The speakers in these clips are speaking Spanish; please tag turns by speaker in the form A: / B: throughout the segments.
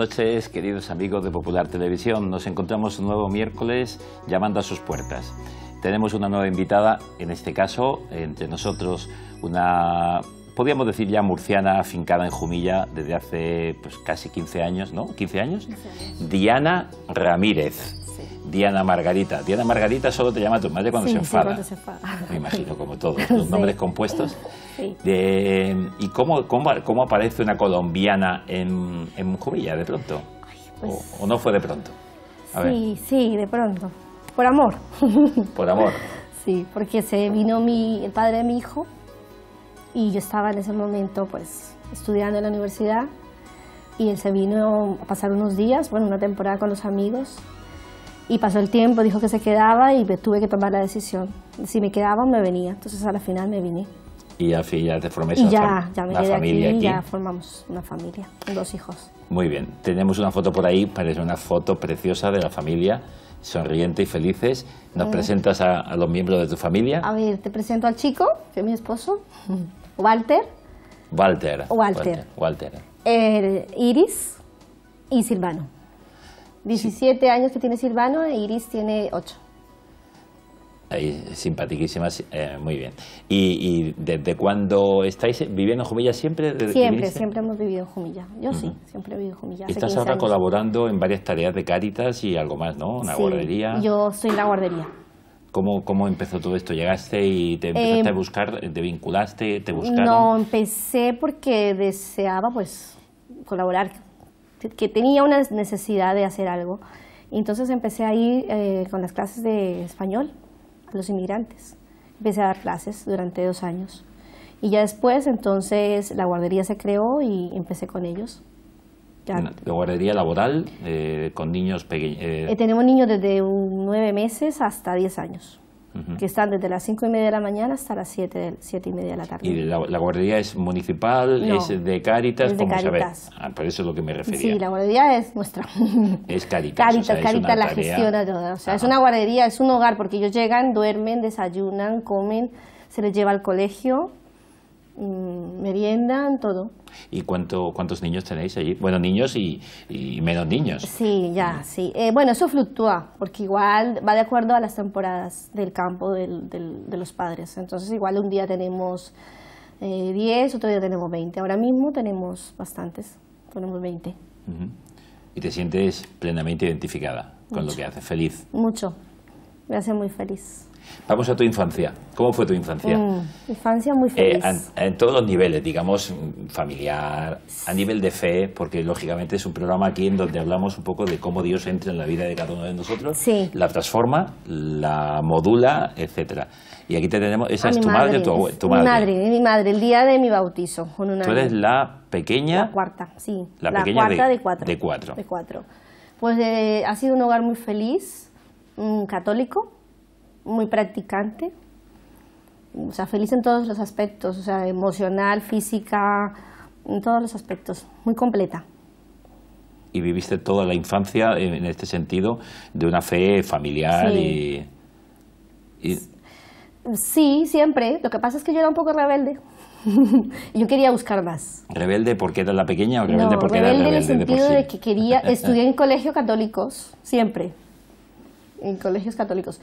A: noches, queridos amigos de Popular Televisión. Nos encontramos un nuevo miércoles llamando a sus puertas. Tenemos una nueva invitada, en este caso, entre nosotros, una, podríamos decir ya murciana, afincada en Jumilla desde hace pues, casi 15 años, ¿no? ¿15 años? Diana Ramírez. Diana Margarita. Diana Margarita solo te llama a tu madre cuando, se, enfada. Me imagino, como todos, los nombres compuestos. ¿Y cómo, cómo, aparece una colombiana en, en Jumilla de pronto? Pues o, no fue de pronto? sí,
B: sí, de pronto. Por amor. Por amor. Sí, porque se vino mi, el padre de mi hijo y yo estaba en ese momento pues estudiando en la universidad y él se vino a pasar unos días, bueno, una temporada con los amigos y pasó el tiempo, dijo que se quedaba y tuve que tomar la decisión. Si me quedaba me venía. Entonces a la final me vine.
A: Y ya, ya te formé y ya, ya me familia aquí, ya
B: formamos una familia, dos hijos.
A: Muy bien, tenemos una foto por ahí, parece una foto preciosa de la familia, sonriente y felices. ¿Nos presentas a, los miembros de tu familia? A
B: ver, te presento al chico, que es mi esposo, Walter.
A: Walter. Walter. Walter.
B: Eh, Iris y Silvano. 17 años que tiene Silvano e Iris tiene
A: 8. Ahí, simpatiquísimas, eh, muy bien. ¿Y, desde cuándo estáis viviendo en Jumilla siempre? Siempre, siempre
B: hemos vivido en Jumilla. Yo sí, siempre he vivido en Jumilla. Estás ahora
A: colaborando en varias tareas de Cáritas y algo más, ¿no? Una sí, guardería.
B: Yo soy la guardería.
A: ¿Cómo, ¿Cómo empezó todo esto? ¿Llegaste y te em, empezaste a buscar, te vinculaste, te buscaron? No,
B: empecé porque deseaba pues colaborar que tenía una necesidad de hacer algo. Entonces empecé a ir eh, con las clases de español a los inmigrantes. Empecé a dar clases durante dos años. Y ya después, entonces, la guardería se creó y empecé con ellos. ¿La
A: guardería laboral eh, con niños pequeños. Eh,
B: tenemos niños desde nueve meses hasta diez años que están desde las 5 y media de la mañana hasta las 7, siete, y media de la
A: tarde. ¿Y la, guardería es municipal, es de Cáritas? Es de Cáritas. Ah, por eso es lo que me refería. Sí,
B: la guardería es nuestra.
A: Es Cáritas. Cáritas, o la gestiona
B: toda. O sea, es una guardería, es un hogar, porque ellos llegan, duermen, desayunan, comen, se les lleva al colegio, Mm, meriendan, todo.
A: ¿Y cuánto, cuántos niños tenéis allí? Bueno, niños y, menos niños.
B: Sí, ya, mm. sí. Eh, bueno, eso fluctúa, porque igual va de acuerdo a las temporadas del campo de los padres. Entonces, igual un día tenemos 10, eh, otro día tenemos 20. Ahora mismo tenemos bastantes, tenemos 20.
A: ¿Y te sientes plenamente identificada con lo que haces? ¿Feliz?
B: Mucho, me hace muy feliz.
A: Vamos a tu infancia. ¿Cómo fue tu infancia? Mm,
B: infancia muy eh, feliz.
A: en, todos los niveles, digamos, familiar, a nivel de fe, porque lógicamente es un programa aquí en donde hablamos un poco de cómo Dios entra en la vida de cada uno de nosotros, la transforma, la modula, etcétera. Y aquí te tenemos, esa es tu madre, tu, tu, Mi madre,
B: mi madre, el día de mi bautizo. Con una Tú eres
A: la pequeña. La
B: cuarta, sí. La, cuarta de, cuatro. De cuatro. Pues eh, ha sido un hogar muy feliz, mm, católico muy practicante, o sea, feliz en todos los aspectos, o sea, emocional, física, en todos los aspectos, muy completa.
A: Y viviste toda la infancia en este sentido de una fe familiar sí. y,
B: Sí, siempre. Lo que pasa es que yo era un poco rebelde. yo quería buscar más.
A: ¿Rebelde porque era la pequeña o rebelde porque era rebelde? en el sentido de, de que quería... Estudié en
B: colegios católicos, siempre. En colegios católicos.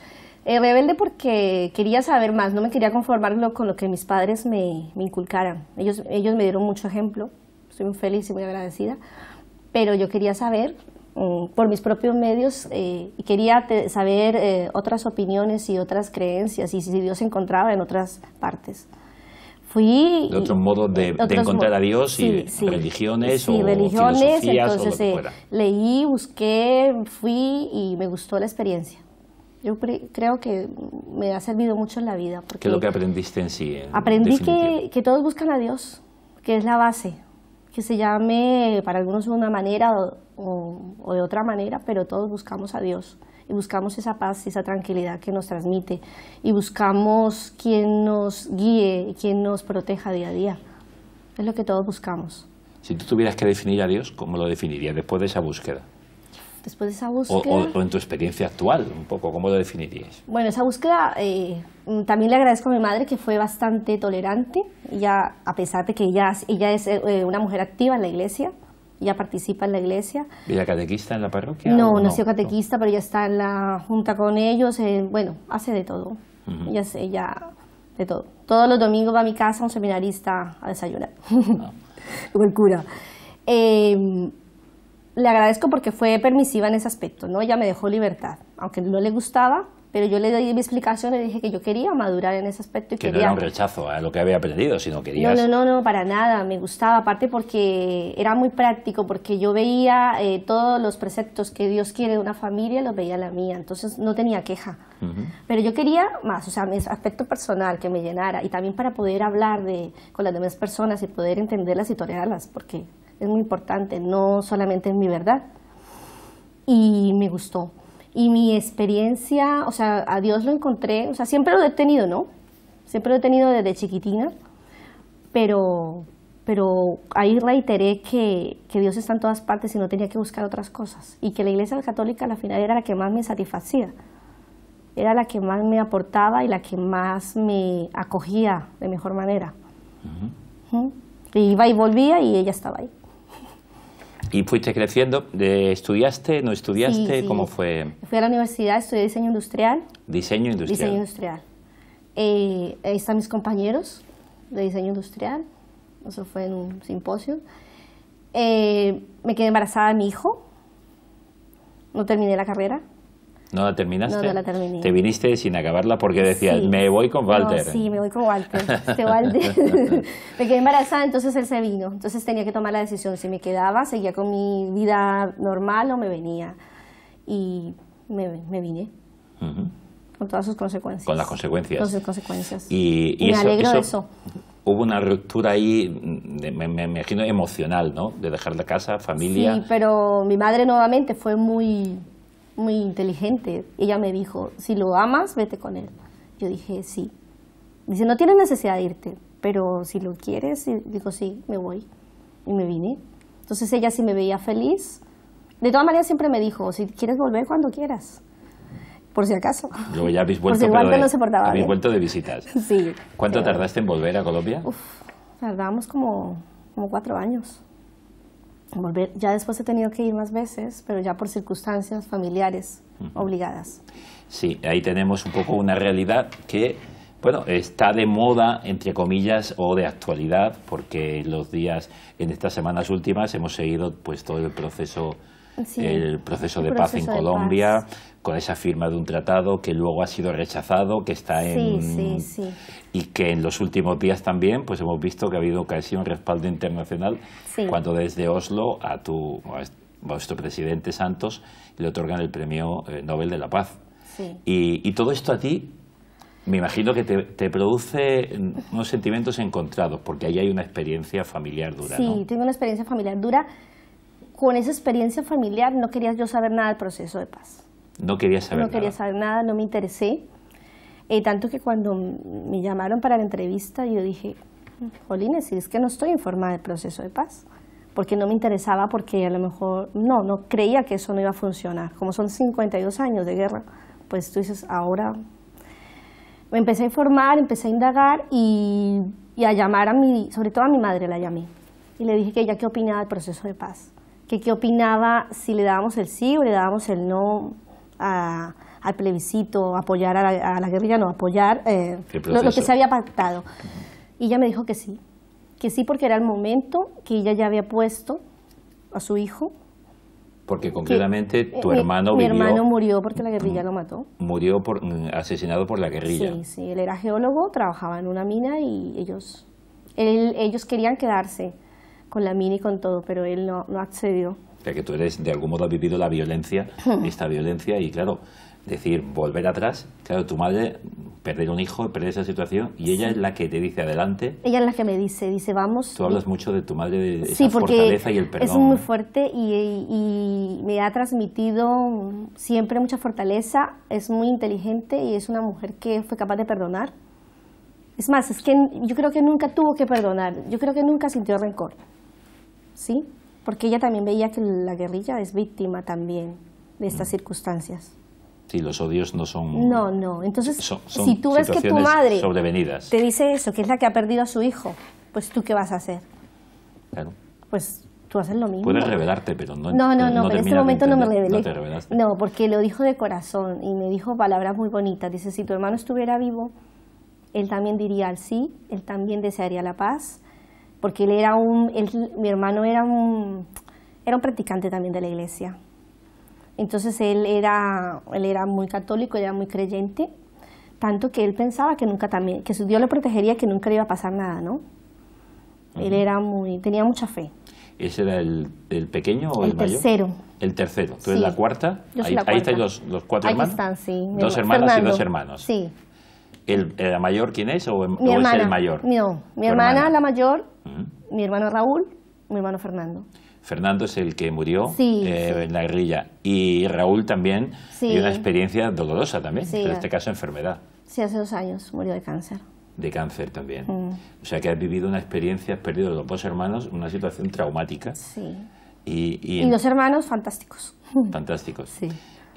B: Eh, rebelde porque quería saber más, no me quería conformar con lo que mis padres me, inculcaran. Ellos, ellos me dieron mucho ejemplo, estoy muy feliz y muy agradecida, pero yo quería saber mm, por mis propios medios eh, y quería saber eh, otras opiniones y otras creencias y si Dios se encontraba en otras partes. Fui... De otro modo de, encontrar a Dios y
A: religiones sí, o religiones, entonces
B: leí, busqué, fui y me gustó la experiencia. Yo creo que me ha servido mucho en la vida. ¿Qué es lo que
A: aprendiste en sí? aprendí
B: que, todos buscan a Dios, que es la base, que se llame para algunos de una manera o, o de otra manera, pero todos buscamos a Dios y buscamos esa paz y esa tranquilidad que nos transmite y buscamos quien nos guíe y quien nos proteja día a día. Es lo que todos buscamos.
A: Si tú tuvieras que definir a Dios, ¿cómo lo definirías después de esa búsqueda?
B: después de esa búsqueda... O,
A: en tu experiencia actual, un poco, ¿cómo lo definirías?
B: Bueno, esa búsqueda eh, mm, también le agradezco a mi madre que fue bastante tolerante, a pesar de que ella, ella es eh, eh, una mujer activa en la iglesia, ella participa en la iglesia.
A: ¿Ella catequista en la parroquia? No, no, ha sido catequista,
B: pero ya está en la junta con ellos, bueno, hace de todo, ya ella, de todo. Todos los domingos va a mi casa un seminarista a desayunar,
A: ah. o el cura.
B: Em, le agradezco porque fue permisiva en ese aspecto, ¿no? Ella me dejó libertad, aunque no le gustaba, pero yo le di mi explicación y le dije que yo quería madurar en ese aspecto. Y que no era un
A: rechazo a lo que había aprendido, sino querías... No, no,
B: no, no, para nada, me gustaba, aparte porque era muy práctico, porque yo veía eh, todos los preceptos que Dios quiere de una familia, los veía la mía, entonces no tenía queja. Pero yo quería más, o sea, mi aspecto personal que me llenara y también para poder hablar de, con las demás personas y poder entenderlas y tolerarlas, porque es muy importante, no solamente es mi verdad. Y me gustó. Y mi experiencia, o sea, a Dios lo encontré, o sea, siempre lo he tenido, ¿no? Siempre lo he tenido desde chiquitina, pero, pero ahí reiteré que, Dios está en todas partes y no tenía que buscar otras cosas. Y que la Iglesia Católica al final era la que más me satisfacía era la que más me aportaba y la que más me acogía de mejor manera. iba y volvía y ella estaba ahí.
A: ¿Y fuiste creciendo? ¿Estudiaste? ¿No estudiaste? ¿Cómo fue?
B: Fui a la universidad, estudié diseño industrial.
A: Diseño industrial. Diseño
B: industrial. Eh, ahí están mis compañeros de diseño industrial. Eso fue en un simposio. Eh, me quedé embarazada de mi hijo. No terminé la carrera.
A: ¿No la terminaste? No, la terminé. Te viniste sin acabarla porque decías, me voy con Walter. sí,
B: me voy con Walter. Este
A: me
B: quedé embarazada, entonces él se vino. Entonces tenía que tomar la decisión. Si me quedaba, seguía con mi vida normal o me venía. Y me, vine. Con todas sus consecuencias. Con las consecuencias. Con sus consecuencias. Y, me alegro de eso.
A: Hubo una ruptura ahí, mm, me, imagino, emocional, ¿no? De dejar la casa, familia. Sí,
B: pero mi madre nuevamente fue muy muy inteligente. Ella me dijo, si lo amas, vete con él. Yo dije, sí. Dice, no tienes necesidad de irte, pero si lo quieres, y digo, sí, me voy. Y me vine. Entonces ella sí me veía feliz. De todas maneras siempre me dijo, si quieres volver cuando quieras, por si acaso. Luego ya habéis vuelto, de, no se portaba de
A: visitas.
B: sí. ¿Cuánto tardaste
A: en volver a Colombia?
B: Tardábamos tardamos como, como cuatro años. Ya después he tenido que ir más veces, pero ya por circunstancias familiares obligadas.
A: Sí, ahí tenemos un poco una realidad que, bueno, está de moda, entre comillas, o de actualidad, porque los días, en estas semanas últimas, hemos seguido pues todo el proceso el proceso de paz en Colombia, con esa firma de un tratado que luego ha sido rechazado, que está en... Sí, sí, y que en los últimos días también pues hemos visto que ha habido casi un respaldo internacional cuando desde Oslo a tu a nuestro presidente Santos le otorgan el premio eh, Nobel de la Paz. Y, todo esto a ti me imagino que te, produce unos sentimientos encontrados, porque ahí hay una experiencia familiar dura. Sí,
B: tengo una experiencia familiar dura con esa experiencia familiar no quería yo saber nada del proceso de paz.
A: No quería saber no nada. No quería saber
B: nada, no me interesé. Eh, tanto que cuando me llamaron para la entrevista, yo dije, Jolines, si es que no estoy informada del proceso de paz, porque no me interesaba, porque a lo mejor, no, no creía que eso no iba a funcionar. Como son 52 años de guerra, pues tú dices, ahora me empecé a informar, empecé a indagar y, y a llamar a mi, sobre todo a mi madre la llamé, y le dije que ella qué opinaba del proceso de paz que qué opinaba si le dábamos el sí o le dábamos el no al plebiscito, apoyar a la, guerrilla, no, apoyar eh, lo, que se había pactado. Y ella me dijo que sí, que sí porque era el momento que ella ya había puesto a su hijo.
A: Porque concretamente eh, tu hermano mi, mi hermano
B: murió porque la guerrilla lo mató.
A: Murió por, mm, asesinado por la guerrilla.
B: Sí, sí, él era geólogo, trabajaba en una mina y ellos, ellos querían quedarse con la mini, con todo, pero él no, accedió.
A: O sea que tú eres, de algún modo, has vivido la violencia, esta violencia, y claro, decir, volver atrás, claro, tu madre, perder un hijo, perder esa situación, y ella es la que te dice adelante.
B: Ella es la que me dice, dice, vamos. Tú hablas
A: mucho de tu madre, de esa porque fortaleza y el perdón. Es muy
B: fuerte y, y, me ha transmitido siempre mucha fortaleza, es muy inteligente y es una mujer que fue capaz de perdonar. Es más, es que yo creo que nunca tuvo que perdonar, yo creo que nunca sintió rencor. ¿sí? Porque ella también veía que la guerrilla es víctima también de estas circunstancias.
A: Sí, los odios no son...
B: No, no. Entonces, si tú ves que tu madre te dice eso, que es la que ha perdido a su hijo, pues tú qué vas a hacer. Claro. Pues tú haces lo mismo. Puedes revelarte, pero no... No, no, no, pero en este momento no me revelé. No, te no, porque lo dijo de corazón y me dijo palabras muy bonitas. Dice, si tu hermano estuviera vivo, él también diría el sí, él también desearía la paz, porque él era un, él, mi hermano era un, era un practicante también de la iglesia. Entonces él era, él era muy católico, era muy creyente, tanto que él pensaba que nunca también, que su Dios le protegería, que nunca le iba a pasar nada, ¿no? Él era muy, tenía mucha fe.
A: ¿Ese era el, pequeño o el, el tercero? El tercero. Tú la cuarta. ahí, los, los cuatro ahí Están,
B: sí. Dos hermanos y dos hermanos. Sí.
A: ¿El, mayor quién es o, em, es el mayor? mi hermana,
B: la mayor, mi hermano Raúl, mi hermano Fernando.
A: Fernando es el que murió eh, en la guerrilla y Raúl también y una experiencia dolorosa también, pero en este caso enfermedad.
B: Sí, hace dos años murió de cáncer.
A: De cáncer también. Mm. O sea que has vivido una experiencia, has perdido a los dos hermanos, una situación traumática. Sí. Y, y, los
B: hermanos fantásticos.
A: Fantásticos. Sí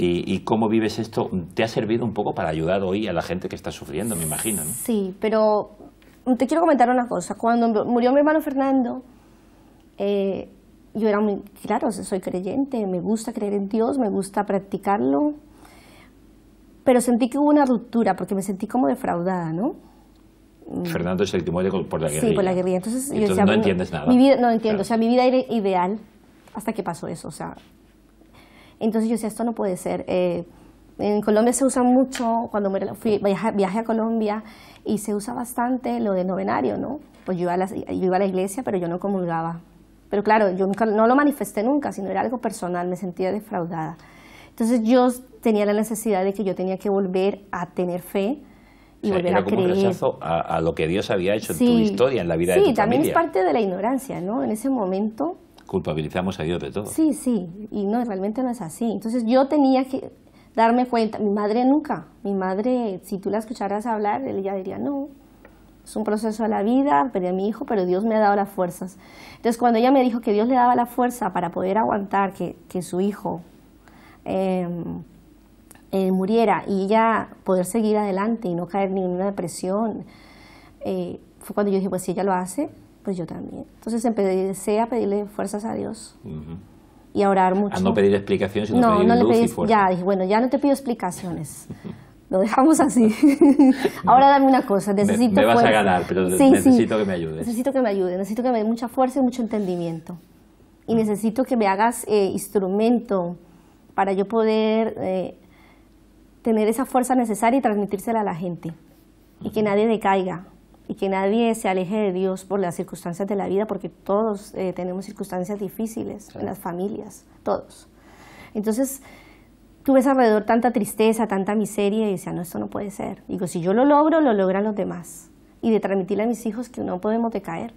A: y, cómo vives esto, te ha servido un poco para ayudar hoy a la gente que está sufriendo, me imagino.
B: Sí, pero te quiero comentar una cosa. Cuando murió mi hermano Fernando, eh, yo era muy, claro, soy creyente, me gusta creer en Dios, me gusta practicarlo, pero sentí que hubo una ruptura porque me sentí como defraudada, ¿no?
A: Mm. Fernando es el que muere por la guerrilla. Sí, por la guerrilla. Entonces, no entiendes nada. Mi vida,
B: no entiendo, o sea, mi vida era ideal hasta que pasó eso, o sea, entonces yo decía, esto no puede ser. Eh, en Colombia se usa mucho, cuando fui, viaje, a Colombia, y se usa bastante lo del novenario, ¿no? Pues yo iba, a la, iglesia, pero yo no comulgaba. Pero claro, yo no lo manifesté nunca, sino era algo personal, me sentía defraudada. Entonces yo tenía la necesidad de que yo tenía que volver a tener fe
A: y volver a creer. rechazo a, lo que Dios había hecho en tu historia, en la vida de tu familia. Sí, también es parte
B: de la ignorancia, ¿no? En ese momento
A: culpabilizamos a Dios de todo. Sí,
B: sí, y no, realmente no es así. Entonces yo tenía que darme cuenta, mi madre nunca, mi madre, si tú la escucharas hablar, ella diría, no, es un proceso de la vida, perdí a mi hijo, pero Dios me ha dado las fuerzas. Entonces cuando ella me dijo que Dios le daba la fuerza para poder aguantar que, su hijo em, eh, muriera y ella poder seguir adelante y no caer ni en una depresión, eh, fue cuando yo dije, pues si ella lo hace, pues yo también. Entonces empecé a pedirle fuerzas a Dios y a orar mucho. A no pedir
A: explicaciones, sino no, no le pedí, y Ya,
B: dije, bueno, ya no te pido explicaciones. Lo dejamos así. Ahora dame una cosa, necesito Me, vas a ganar, pero necesito que me ayudes. Necesito que me ayudes, necesito que me dé mucha fuerza y mucho entendimiento. Y necesito que me hagas eh, instrumento para yo poder eh, tener esa fuerza necesaria y transmitírsela a la gente. Y que nadie decaiga, y que nadie se aleje de Dios por las circunstancias de la vida, porque todos eh, tenemos circunstancias difíciles en las familias, todos. Entonces, tú ves alrededor tanta tristeza, tanta miseria y decía, no, esto no puede ser. Digo, si yo lo logro, lo logran los demás. Y de transmitirle a mis hijos que no podemos decaer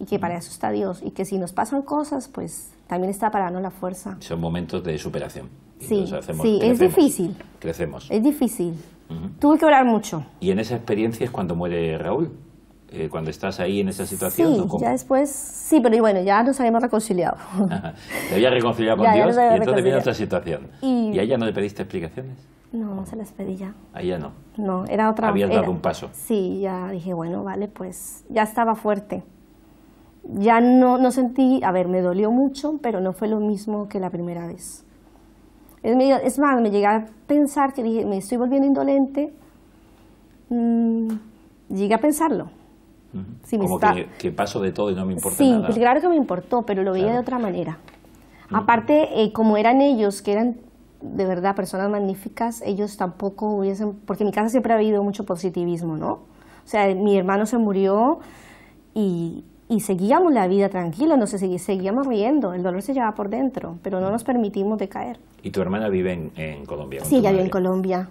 B: y que mm. para eso está Dios y que si nos pasan cosas, pues también está para darnos la fuerza.
A: Son momentos de superación. Sí, sí es difícil. Crecemos.
B: Es difícil. Tuve que orar mucho.
A: ¿Y en esa experiencia es cuando muere Raúl? Eh, cuando estás ahí en esa situación? Sí, ya
B: después, sí, pero bueno, ya nos habíamos reconciliado.
A: te habías reconciliado con Dios y entonces viene otra situación. Y... a ella no le pediste explicaciones?
B: No, se las pedí ya. ¿A ella no? No, era otra... Habías dado un paso. Sí, ya dije, bueno, vale, pues ya estaba fuerte. Ya no, no sentí, a ver, me dolió mucho, pero no fue lo mismo que la primera vez. Es más, me llegué a pensar que me estoy volviendo indolente. Mm, llegué a pensarlo como
A: que, paso de todo y no me importa nada. pues claro
B: que me importó, pero lo veía de otra manera. Aparte, eh, como eran ellos, que eran de verdad personas magníficas, ellos tampoco hubiesen... Porque en mi casa siempre ha habido mucho positivismo, ¿no? O sea, mi hermano se murió y, seguíamos la vida tranquila, no sé, seguíamos riendo, el dolor se llevaba por dentro, pero no nos permitimos decaer.
A: ¿Y tu hermana vive en, Colombia? Sí, ella vive en Colombia.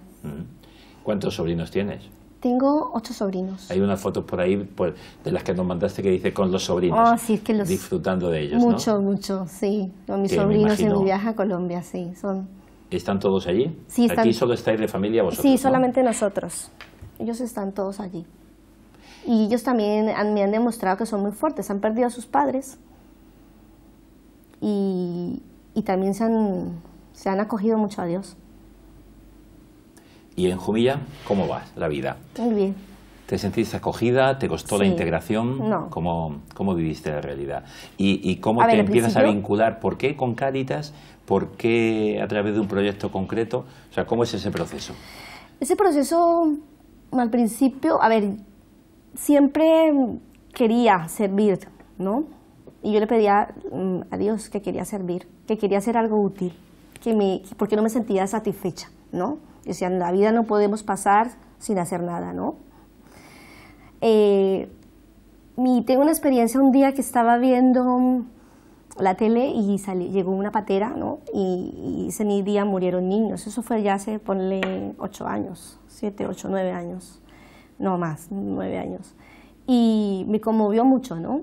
A: ¿Cuántos sobrinos tienes?
B: Tengo ocho sobrinos.
A: Hay una foto por ahí pues, de las que nos mandaste que dice con los sobrinos. Ah, disfrutando de ellos. Mucho,
B: mucho, sí. Con mis sobrinos en mi viaje a Colombia, sí.
A: ¿Están todos allí? Sí, están... Aquí solo estáis de familia vosotros. Sí, solamente
B: nosotros. Ellos están todos allí. Y ellos también me han demostrado que son muy fuertes. Han perdido a sus padres. Y, también se han acogido mucho a Dios.
A: ¿Y en Jumilla cómo va la vida? Muy bien. ¿Te sentiste acogida? ¿Te costó la integración? No. ¿Cómo, ¿Cómo, viviste la realidad? ¿Y, cómo te empiezas a vincular? ¿Por qué con Cáritas? ¿Por qué a través de un proyecto concreto? O sea, ¿cómo es ese proceso?
B: Ese proceso, al principio, a ver, siempre quería servir, ¿no? Y yo le pedía mm, a Dios que quería servir, que quería hacer algo útil, que me, porque no me sentía satisfecha, ¿no? O sea, la vida no podemos pasar sin hacer nada, ¿no? Eh, tengo una experiencia un día que estaba viendo la tele y llegó una patera, ¿no? Y, y, ni día murieron niños. Eso fue ya hace, ponle, ocho años, siete, ocho, nueve años, no más, nueve años. Y me conmovió mucho, ¿no?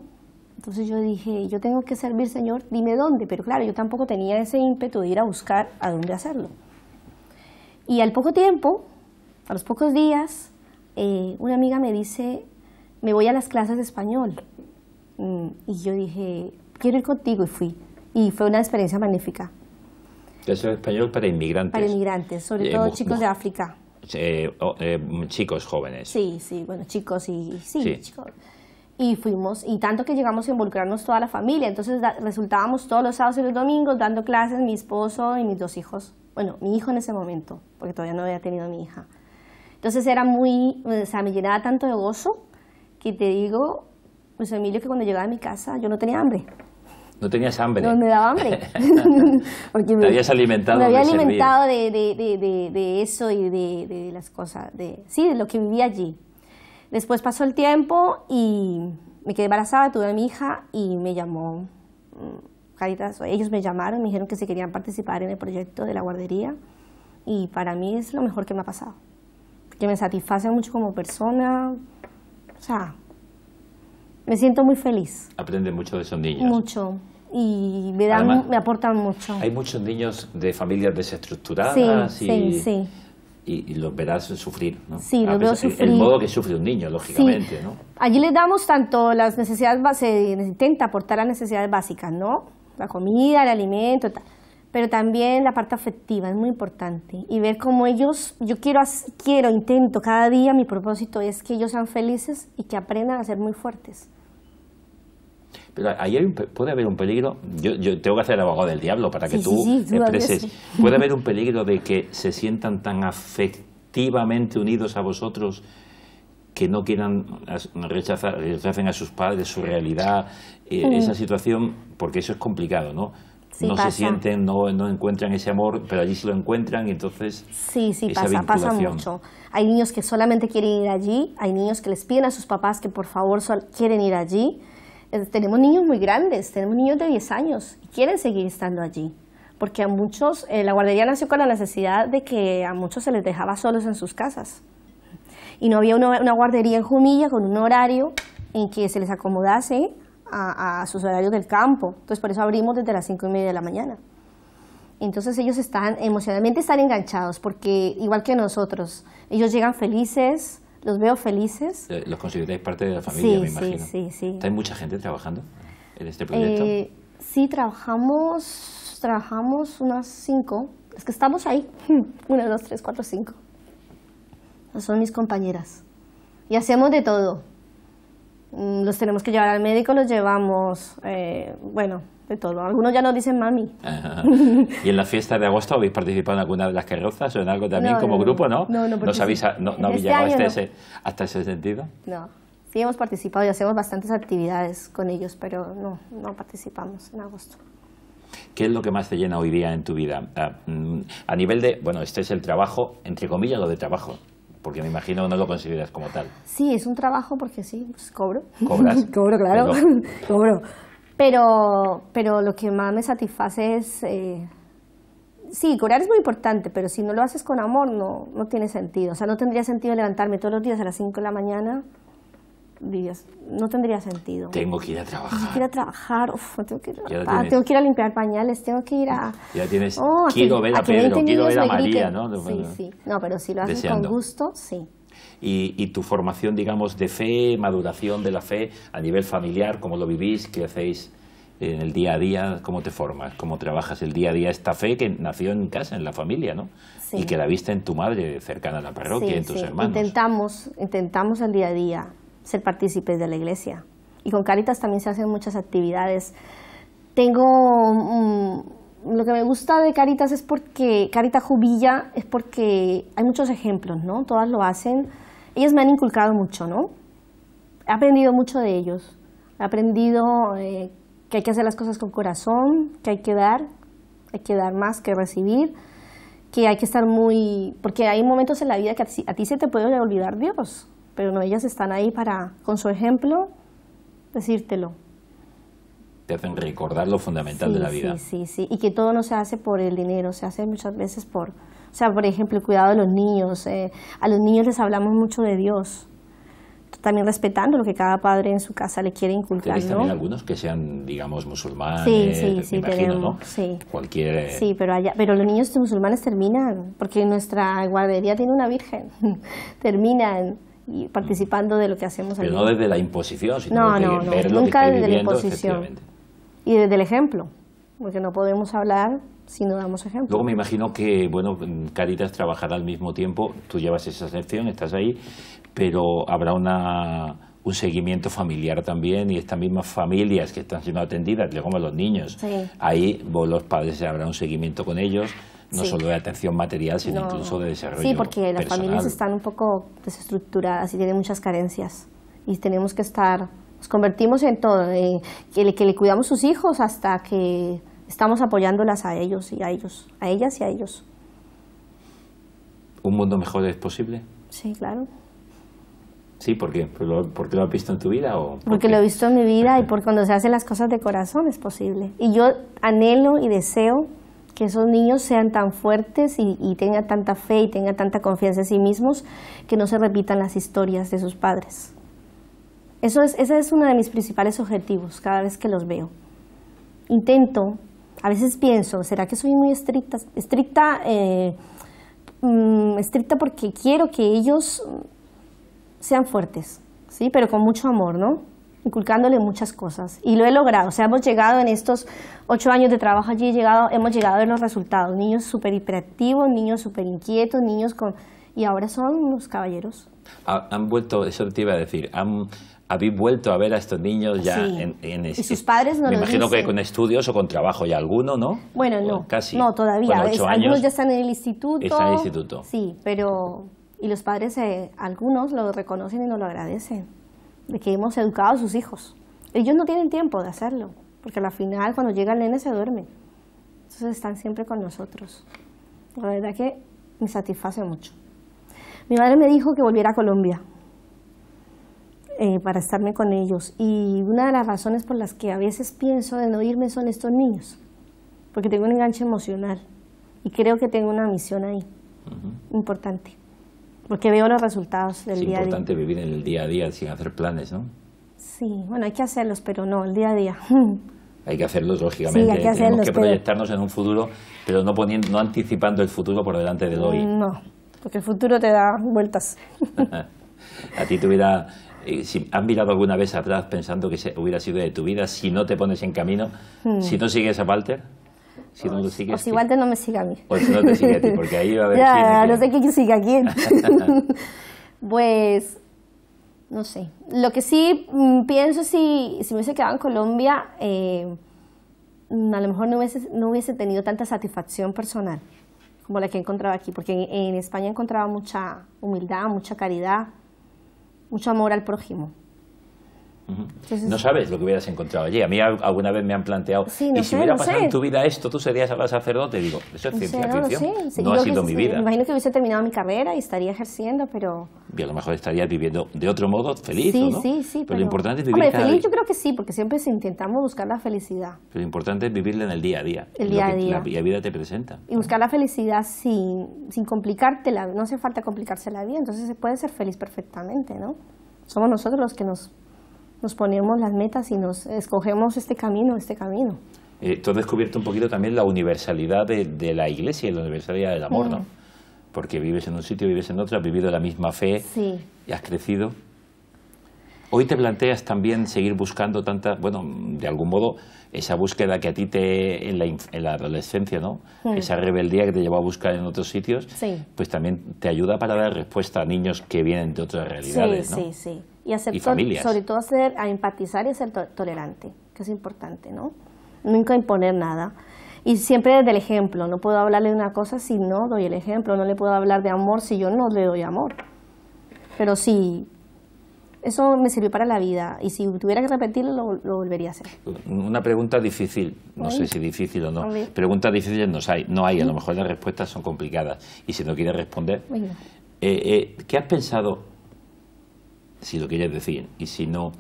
B: Entonces yo dije, yo tengo que servir, Señor, dime dónde. Pero claro, yo tampoco tenía ese ímpetu de ir a buscar a dónde hacerlo. Y al poco tiempo, a los pocos días, eh, una amiga me dice, me voy a las clases de español. Mm, y yo dije, quiero ir contigo y fui. Y fue una experiencia magnífica.
A: Es el español para inmigrantes. Para inmigrantes, sobre eh, todo chicos de África. Eh, chicos jóvenes.
B: Sí, sí, bueno, chicos y chicos. Y fuimos, y tanto que llegamos a involucrarnos toda la familia, entonces resultábamos todos los sábados y los domingos dando clases, mi esposo y mis dos hijos bueno, mi hijo en ese momento, porque todavía no había tenido a mi hija. Entonces era muy, o sea, me llenaba tanto de gozo que te digo, pues Emilio, que cuando llegaba a mi casa yo no tenía hambre.
A: No tenías hambre. No me
B: daba hambre.
A: porque me, te alimentado. Me había de alimentado
B: de, eso y de, las cosas, de, sí, de lo que vivía allí. Después pasó el tiempo y me quedé embarazada, tuve a mi hija y me llamó mm, Caritas, ellos me llamaron, me dijeron que se querían participar en el proyecto de la guardería y para mí es lo mejor que me ha pasado. Que me satisface mucho como persona, o sea, me siento muy feliz.
A: Aprende mucho de esos niños.
B: Mucho. Y me, dan, me aportan mucho. Hay
A: muchos niños de familias desestructuradas. Sí, y... sí, sí. Y, los verás sufrir. ¿no? Sí, los veo sufrir. El, modo que sufre un niño, lógicamente. ¿no?
B: Allí les damos tanto las necesidades básicas, se intenta aportar las necesidades básicas, ¿no? la comida, el alimento, pero también la parte afectiva es muy importante y ver cómo ellos, yo quiero, quiero, intento cada día, mi propósito es que ellos sean felices y que aprendan a ser muy fuertes.
A: Pero ahí puede haber un peligro, yo, yo tengo que hacer el abogado del diablo para que tú, sí, expreses, puede haber un peligro de que se sientan tan afectivamente unidos a vosotros que no quieran rechazar, rechacen a sus padres su realidad, eh, esa situación, porque eso es complicado, ¿no?
B: no se sienten,
A: no, no, encuentran ese amor, pero allí sí lo encuentran y entonces.
B: Sí, sí, pasa, pasa mucho. Hay niños que solamente quieren ir allí, hay niños que les piden a sus papás que por favor quieren ir allí. Eh, tenemos niños muy grandes, tenemos niños de 10 años y quieren seguir estando allí. Porque a muchos, eh, la guardería nació con la necesidad de que a muchos se les dejaba solos en sus casas y no había una, guardería en Jumilla con un horario en que se les acomodase a, sus horarios del campo. Entonces, por eso abrimos desde las cinco y media de la mañana. Entonces, ellos están emocionalmente están enganchados, porque igual que nosotros, ellos llegan felices, los veo felices. Eh,
A: los consideráis parte de la familia, sí, me imagino. Sí, sí, sí. ¿Está mucha gente trabajando en este proyecto? Eh,
B: sí, trabajamos, trabajamos unas cinco. Es que estamos ahí. Uno, dos, tres, cuatro, cinco son mis compañeras. Y hacemos de todo. Mm, los tenemos que llevar al médico, los llevamos, eh, bueno, de todo. Algunos ya nos dicen mami.
A: ¿Y en la fiesta de agosto habéis participado en alguna de las carrozas o en algo también como grupo, no? No, no, ¿Nos no, habéis este llegado hasta, ese, sentido?
B: No. Sí, hemos participado y hacemos bastantes actividades con ellos, pero no, no participamos en agosto.
A: ¿Qué es lo que más te llena hoy día en tu vida? A, ah, mm, a nivel de, bueno, este es el trabajo, entre comillas, lo de trabajo, porque me imagino que no lo consideras como tal.
B: Sí, es un trabajo porque sí, pues cobro. ¿Cobras? cobro, claro,
A: cobro.
B: Pero, pero lo que más me satisface es... Eh, sí, cobrar es muy importante, pero si no lo haces con amor no, no tiene sentido. O sea, no tendría sentido levantarme todos los días a las 5 de la mañana no tendría sentido.
A: Tengo que ir a trabajar. Tengo que ir
B: a trabajar, tengo, que tengo, que ir a limpiar pañales, tengo que ir a...
A: Oh, quiero ver a, Pedro, quiero ver a María, ¿no? no,
B: pero si lo haces con gusto, sí.
A: Y, tu formación, digamos, de fe, maduración de la fe a nivel familiar, cómo lo vivís, qué hacéis en el día a día, cómo te formas, cómo trabajas el día a día esta fe que nació en casa, en la familia, ¿no? Sí. Y que la viste en tu madre cercana a la parroquia, en tus hermanos.
B: Intentamos, intentamos el día a día ser partícipes de la iglesia. Y con Caritas también se hacen muchas actividades. Tengo mm, lo que me gusta de Caritas es porque Caritas Jubilla es porque hay muchos ejemplos, ¿no? Todas lo hacen. Ellas me han inculcado mucho, ¿no? He aprendido mucho de ellos. He aprendido eh, que hay que hacer las cosas con corazón, que hay que dar, hay que dar más que recibir, que hay que estar muy... Porque hay momentos en la vida que a ti se te puede olvidar Dios pero no, ellas están ahí para, con su ejemplo, decírtelo.
A: Te hacen recordar lo fundamental de la vida.
B: Sí, sí, sí, y que todo no se hace por el dinero, se hace muchas veces por, o sea, por ejemplo, el cuidado de los niños. Eh, a los niños les hablamos mucho de Dios, también respetando lo que cada padre en su casa le quiere inculcar. ¿no? también
A: algunos que sean, digamos, musulmanes? Sí, sí, sí, sí. Eh, sí,
B: pero, pero los niños musulmanes terminan, porque nuestra guardería tiene una virgen, terminan participando de lo que hacemos Pero no desde la
A: imposición, sino no, no, no, nunca desde la imposición.
B: Y desde el ejemplo, porque no podemos hablar si no damos ejemplo. Luego me
A: imagino que, bueno, Caritas trabajará al mismo tiempo, tú llevas esa sección, estás ahí, pero habrá una, un seguimiento familiar también y estas mismas familias que están siendo atendidas, como los niños, ahí los padres habrá un seguimiento con ellos, no solo de atención material, sino incluso de desarrollo. Sí, porque las familias están
B: un poco desestructuradas y tienen muchas carencias. Y tenemos que estar, nos convertimos en todo, que, le, cuidamos sus hijos hasta que estamos apoyándolas a ellos y a ellos, a ellas y a ellos.
A: ¿Un mundo mejor es posible? Sí, claro. Sí, ¿por qué? ¿Porque lo has visto en tu vida? O
B: porque lo he visto en mi vida y por cuando se hacen las cosas de corazón es posible. Y yo anhelo y deseo que esos niños sean tan fuertes y, tengan tanta fe y tengan tanta confianza en sí mismos que no se repitan las historias de sus padres. Eso es, ese es uno de mis principales objetivos cada vez que los veo. Intento, a veces pienso, ¿será que soy muy estricta? Estricta, eh, mm, estricta porque quiero que ellos sean fuertes, ¿sí? pero con mucho amor, ¿no? inculcándole muchas cosas y lo he logrado. O sea, hemos llegado en estos ocho años de trabajo allí, llegado, hemos llegado a los resultados. Niños súper hiperactivos, niños súper inquietos, niños con... Y ahora son unos caballeros.
A: han vuelto, eso te iba a decir, han, habéis vuelto a ver a estos niños ya en, en, y sus
B: padres no me imagino que con
A: estudios o con trabajo ya alguno no
B: bueno no casi no todavía algunos ya están en el instituto están en el instituto sí pero y los padres eh, algunos lo reconocen y nos lo agradecen de que hemos educado a sus hijos. Ellos no tienen tiempo de hacerlo, porque al final cuando llega el nene se duerme. Entonces están siempre con nosotros. La verdad que me satisface mucho. Mi madre me dijo que volviera a Colombia eh, para estarme con ellos. Y una de las razones por las que a veces pienso de no irme son estos niños, porque tengo un enganche emocional y creo que tengo una misión ahí importante porque veo los resultados del día a día. Es importante
A: vivir en el día a día sin hacer planes, ¿no?
B: Sí, bueno, hay que hacerlos, pero no, el día a día.
A: Hay que hacerlos, lógicamente. Sí, hay que hacerlos, Tenemos que proyectarnos en un futuro, pero no, poniendo, no anticipando el futuro por delante del hoy.
B: No, porque el futuro te da vueltas.
A: a ti te hubiera... Eh, si han mirado alguna vez atrás pensando que hubiera sido de tu vida si no te pones en camino, hmm. si no sigues a Walter? Si no o pues, pues
B: igual te no me siga a mí. O si no te sigue a ti,
A: porque ahí va a haber. ya,
B: no sé quién sigue a quién. pues, no sé. Lo que sí mm, pienso, si, si me hubiese quedado en Colombia, eh, a lo mejor no hubiese, no hubiese tenido tanta satisfacción personal como la que he encontrado aquí, porque en, España he encontrado mucha humildad, mucha caridad, mucho amor al prójimo.
A: Pues no sabes lo que hubieras encontrado allí. A mí alguna vez me han planteado, y si hubiera pasado en tu vida esto, tú serías sacerdote. Digo, eso es ciencia no no ha sido mi vida. Me imagino
B: que hubiese terminado mi carrera y estaría ejerciendo, pero...
A: Y a lo mejor estarías viviendo de otro modo feliz, Sí, sí, Pero, lo importante es vivir feliz
B: yo creo que sí, porque siempre intentamos buscar la felicidad.
A: Pero lo importante es vivirla en el día a día. El día a día. La, vida te presenta.
B: Y buscar la felicidad sin, sin complicártela. No hace falta complicarse la vida, entonces se puede ser feliz perfectamente, ¿no? Somos nosotros los que nos nos ponemos las metas y nos escogemos este camino, este camino.
A: Eh, tú has descubierto un poquito también la universalidad de, la iglesia y la universalidad del amor, ¿no? Porque vives en un sitio, vives en otro, has vivido la misma fe y has crecido. Hoy te planteas también seguir buscando tanta, bueno, de algún modo, esa búsqueda que a ti te, en la, adolescencia, ¿no? Mm. Esa rebeldía que te llevó a buscar en otros sitios, pues también te ayuda para dar respuesta a niños que vienen de otras realidades, ¿no? Sí, sí, sí y, sobre
B: todo hacer, a empatizar y a ser tolerante, que es importante, ¿no? Nunca imponer nada. Y siempre desde el ejemplo, no puedo hablarle de una cosa si no doy el ejemplo, no le puedo hablar de amor si yo no le doy amor. Pero sí, eso me sirvió para la vida y si tuviera que repetirlo lo, volvería a hacer.
A: Una pregunta difícil, no sé si difícil o no. Preguntas difíciles no hay, no hay, a lo mejor las respuestas son complicadas y si no quieres responder, eh, eh, ¿qué has pensado si lo que quieres decir, y si no,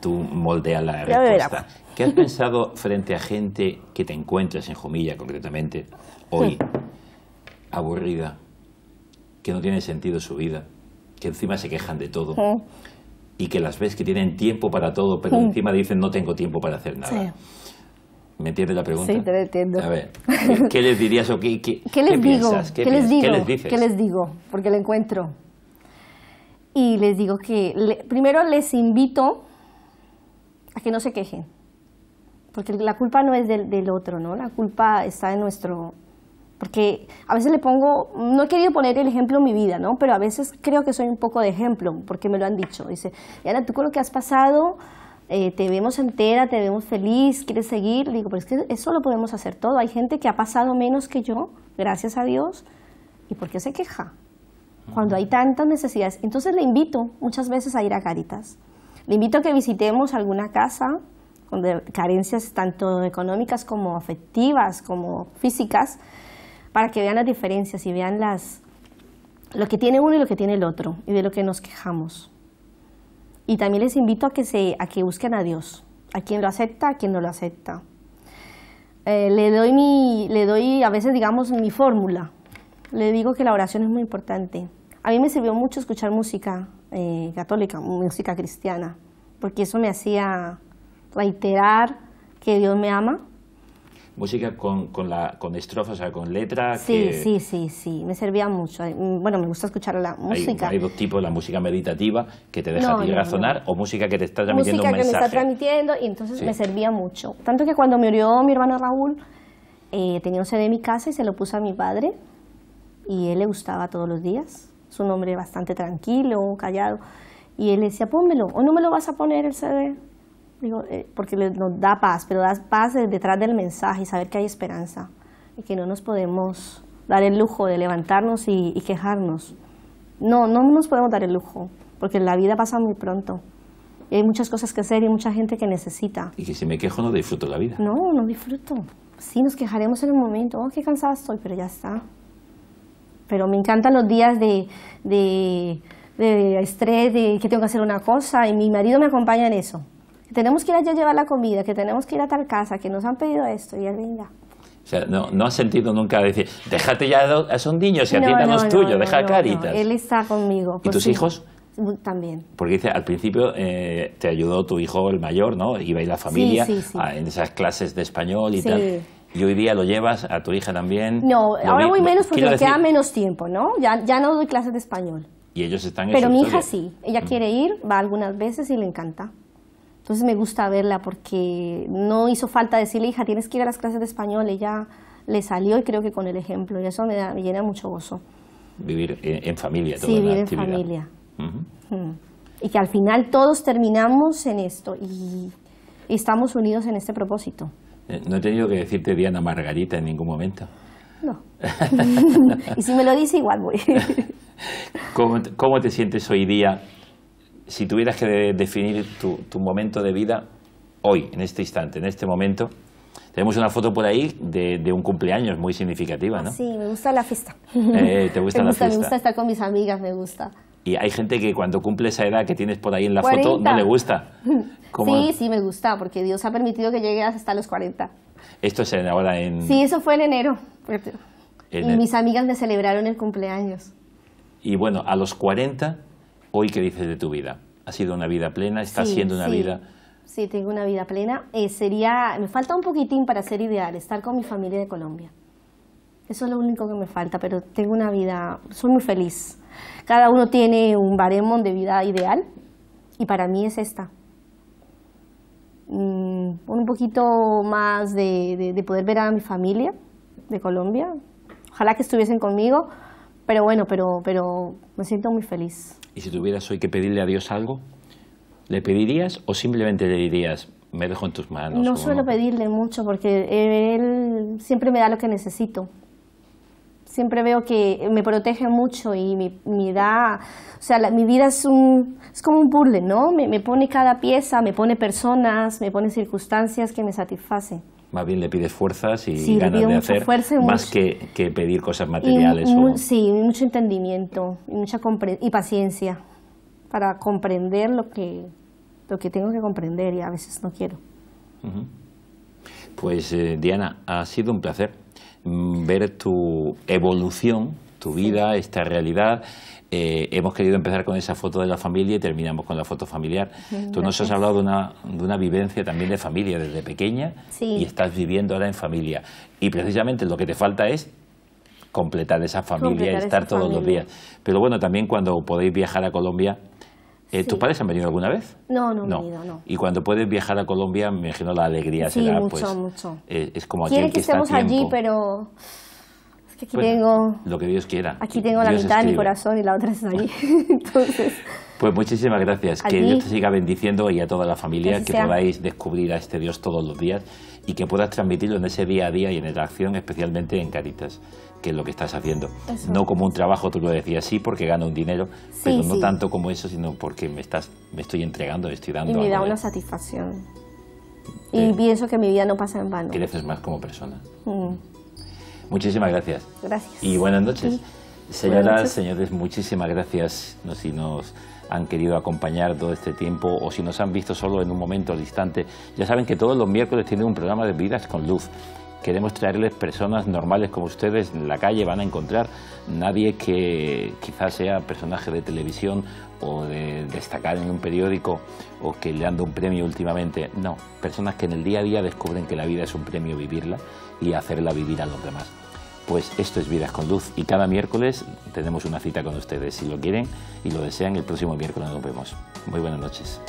A: tú moldeas la respuesta. ¿Qué has pensado frente a gente que te encuentras en Jumilla, concretamente, hoy, aburrida, que no tiene sentido su vida, que encima se quejan de todo? Y que las ves que tienen tiempo para todo, pero encima dicen no tengo tiempo para hacer nada. ¿Me entiendes la pregunta? Sí,
B: te entiendo. A ver,
A: ¿qué, les dirías o qué, qué, ¿Qué les digo? ¿Qué, les digo? ¿Qué les
B: digo? Porque lo encuentro y les digo que primero les invito a que no se quejen, porque la culpa no es del, del, otro, ¿no? La culpa está en nuestro... Porque a veces le pongo, no he querido poner el ejemplo en mi vida, ¿no? Pero a veces creo que soy un poco de ejemplo, porque me lo han dicho. Dice, Diana, tú con lo que has pasado, eh, te vemos entera, te vemos feliz, quieres seguir. Le digo, pero es que eso lo podemos hacer todo. Hay gente que ha pasado menos que yo, gracias a Dios, ¿y por qué se queja? cuando hay tantas necesidades. Entonces le invito muchas veces a ir a Caritas. Le invito a que visitemos alguna casa con carencias tanto económicas como afectivas, como físicas, para que vean las diferencias y vean las, lo que tiene uno y lo que tiene el otro, y de lo que nos quejamos. Y también les invito a que, se, a que busquen a Dios, a quien lo acepta, a quien no lo acepta. Eh, le, doy mi, le doy a veces, digamos, mi fórmula. Le digo que la oración es muy importante, a mí me sirvió mucho escuchar música eh, católica, música cristiana, porque eso me hacía reiterar que Dios me ama.
A: Música con, con, la, con estrofas, o sea, con letras. Sí, sí,
B: sí, sí, me servía mucho. Mm, bueno, me gusta escuchar la música. Hay, dos
A: tipos, la música meditativa, que te deja no, a razonar, o música que te está transmitiendo un mensaje. que me está
B: transmitiendo, y entonces me servía mucho. Tanto que cuando murió mi hermano Raúl, eh, tenía un CD en mi casa y se lo puso a mi padre, y él le gustaba todos los días es un hombre bastante tranquilo, callado, y él decía, pónmelo, o no me lo vas a poner el CD, eh, porque nos da paz, pero da paz detrás del mensaje y saber que hay esperanza y que no nos podemos dar el lujo de levantarnos y, quejarnos. No, no nos podemos dar el lujo, porque la vida pasa muy pronto. Y hay muchas cosas que hacer y mucha gente que necesita. Y
A: que si me quejo no disfruto la vida.
B: No, no disfruto. Sí, nos quejaremos en un momento. Oh, qué cansada estoy, pero ya está pero me encantan los días de, de, estrés, de que tengo que hacer una cosa, y mi marido me acompaña en eso. tenemos que ir allá a llevar la comida, que tenemos que ir a tal casa, que nos han pedido esto, y él venga.
A: O sea, no, no has sentido nunca decir, déjate ya a esos niños y no, ti no, tuyos, deja caritas. él
B: está conmigo. ¿Y pues tus hijos? Uh, también.
A: Porque dice, al principio eh, te ayudó tu hijo el mayor, ¿no? Iba a la familia a, en esas clases de español y tal. Y hoy día lo llevas a tu hija también. No, ahora voy menos porque me queda
B: menos tiempo, ¿no? Ya, ya no doy clases de español.
A: Y ellos están Pero mi hija sí, ella mm. quiere
B: ir, va algunas veces y le encanta. Entonces me gusta verla porque no hizo falta decirle, hija, tienes que ir a las clases de español. Ella le salió y creo que con el ejemplo. Y eso me, llena mucho gozo.
A: Vivir en, familia. sí, vivir en familia. Mm.
B: Y que al final todos terminamos en esto y estamos unidos en este propósito.
A: Eh, no he tenido que decirte Diana Margarita en ningún momento. No.
B: y si me lo dice, igual voy.
A: ¿Cómo, te sientes hoy día? Si tuvieras que definir tu, momento de vida hoy, en este instante, en este momento, tenemos una foto por ahí de, un cumpleaños muy significativa, ¿no? Sí,
B: me gusta la fiesta. Eh, ¿Te gusta la fiesta? Me gusta estar con mis amigas, me gusta.
A: Y hay gente que cuando cumple esa edad que tienes por ahí en la foto no le gusta. Sí,
B: sí, me gusta, porque Dios ha permitido que llegues hasta los 40.
A: Esto es ahora en... Sí,
B: eso fue en enero. y mis amigas me celebraron el cumpleaños.
A: Y bueno, a los 40, hoy qué dices de tu vida? ¿Ha sido una vida plena? ¿Está siendo una sí. vida...?
B: Sí, tengo una vida plena. Eh, sería, me falta un poquitín para ser ideal, estar con mi familia de Colombia. Eso es lo único que me falta, pero tengo una vida, soy muy feliz. Cada uno tiene un baremo de vida ideal y para mí es esta. Mm, un poquito más de, poder ver a mi familia de Colombia. Ojalá que estuviesen conmigo, pero bueno, pero, pero me siento muy
A: feliz. ¿Y si tuvieras hoy que pedirle a Dios algo? ¿Le pedirías o simplemente le dirías, me dejo en tus manos? No suelo
B: pedirle mucho porque Él siempre me da lo que necesito siempre veo que me protege mucho y me, da, o sea, mi vida es, un, es como un puzzle, ¿no? Me, pone cada pieza, me pone personas, me pone circunstancias que me satisfacen.
A: Más bien le pides fuerzas y ganas de hacer más que, pedir cosas materiales.
B: Sí, mucho entendimiento y, mucha y paciencia para comprender lo que, lo que tengo que comprender y a veces no quiero.
A: Pues eh, Diana, ha sido un placer. Mm, ver tu evolución, tu vida, esta realidad. Eh, hemos querido empezar con esa foto de la familia y terminamos con la foto familiar. Tú nos has hablado de una, de una, vivencia también de familia desde pequeña y estás viviendo ahora en familia. Y precisamente lo que te falta es completar esa familia, y estar todos los días. Pero bueno, también cuando podéis viajar a Colombia, eh, ¿Tus padres han venido alguna vez?
B: No, no, no. venido, no.
A: Y cuando puedes viajar a Colombia, me imagino la alegría será, mucho, pues, mucho. Eh, es como Quieren que, que estemos allí,
B: pero... Es que aquí pues, tengo...
A: Lo que Dios quiera. Aquí tengo la mitad de mi corazón
B: y la otra está allí. Entonces...
A: Pues muchísimas gracias. Que Dios te siga bendiciendo y a toda la familia, que, podáis descubrir a este Dios todos los días y que puedas transmitirlo en ese día a día y en esa acción, especialmente en Caritas que es lo que estás haciendo. No como un trabajo, tú lo decías, sí, porque gano un dinero, pero no tanto como eso, sino porque me, estás, me estoy entregando, me estoy dando. Y me da una
B: satisfacción. y eh, pienso que mi vida no pasa en vano.
A: Creces más como persona. Mm. Muchísimas gracias.
B: Gracias. Y buenas noches.
A: Señoras, señores, muchísimas gracias. No, si nos han querido acompañar todo este tiempo o si nos han visto solo en un momento al instante. Ya saben que todos los miércoles tienen un programa de Vidas con Luz queremos traerles personas normales como ustedes en la calle, van a encontrar nadie que quizás sea personaje de televisión o de destacar en un periódico o que le han un premio últimamente. No, personas que en el día a día descubren que la vida es un premio vivirla y hacerla vivir a los demás. Pues esto es Vidas con Luz y cada miércoles tenemos una cita con ustedes. Si lo quieren y lo desean, el próximo miércoles nos vemos. Muy buenas noches.